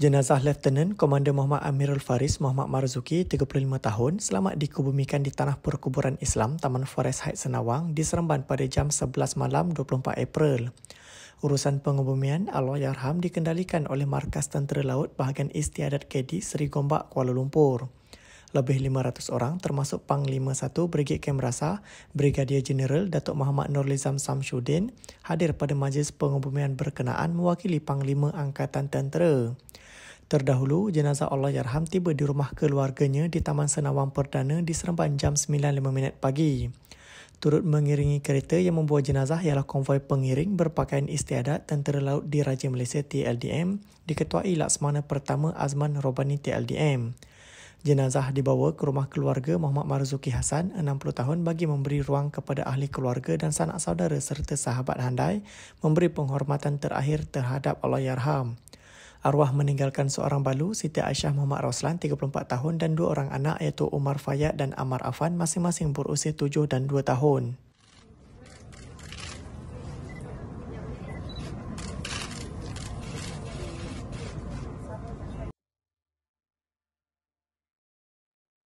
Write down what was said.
Jenazah Lieutenant Komander Muhammad Amirul Faris Muhammad Marzuki, 35 tahun, selamat dikuburkan di Tanah Perkuburan Islam Taman Forest Heights Senawang di Seremban pada jam 11 malam 24 April. Urusan pengebumian Allahyarham ya dikendalikan oleh Markas Tentera Laut Bahagian Istiadat Kedi Seri Gombak, Kuala Lumpur. Lebih 500 orang termasuk Panglima 1 Brigit Kemrasa, Brigadier General Datuk Muhammad Nurlizam Samsudin hadir pada majlis pengebumian berkenaan mewakili Panglima Angkatan Tentera. Terdahulu, jenazah Allah Yarham tiba di rumah keluarganya di Taman Senawang Perdana di Seremban jam 9.05 pagi. Turut mengiringi kereta yang membawa jenazah ialah konvoi pengiring berpakaian istiadat Tentera Laut Diraja Malaysia TLDM diketuai Laksamana Pertama Azman Robani TLDM. Jenazah dibawa ke rumah keluarga Muhammad Marzuki Hasan, 60 tahun bagi memberi ruang kepada ahli keluarga dan sanak saudara serta sahabat handai memberi penghormatan terakhir terhadap Allah Yarham arwah meninggalkan seorang balu Siti Aisyah Muhammad Roslan 34 tahun dan dua orang anak iaitu Umar Fayyad dan Amar Afan masing-masing berusia 7 dan 2 tahun.